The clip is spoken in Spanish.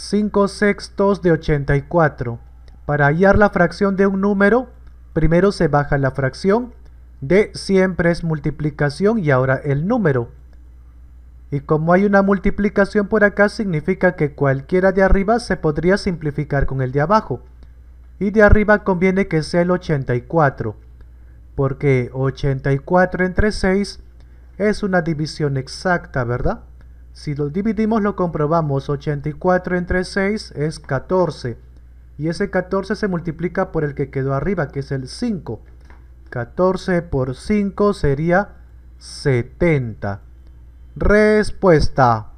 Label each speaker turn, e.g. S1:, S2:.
S1: 5 sextos de 84. Para hallar la fracción de un número, primero se baja la fracción, de siempre es multiplicación y ahora el número. Y como hay una multiplicación por acá, significa que cualquiera de arriba se podría simplificar con el de abajo. Y de arriba conviene que sea el 84, porque 84 entre 6 es una división exacta, ¿verdad? Si lo dividimos lo comprobamos, 84 entre 6 es 14. Y ese 14 se multiplica por el que quedó arriba, que es el 5. 14 por 5 sería 70. Respuesta.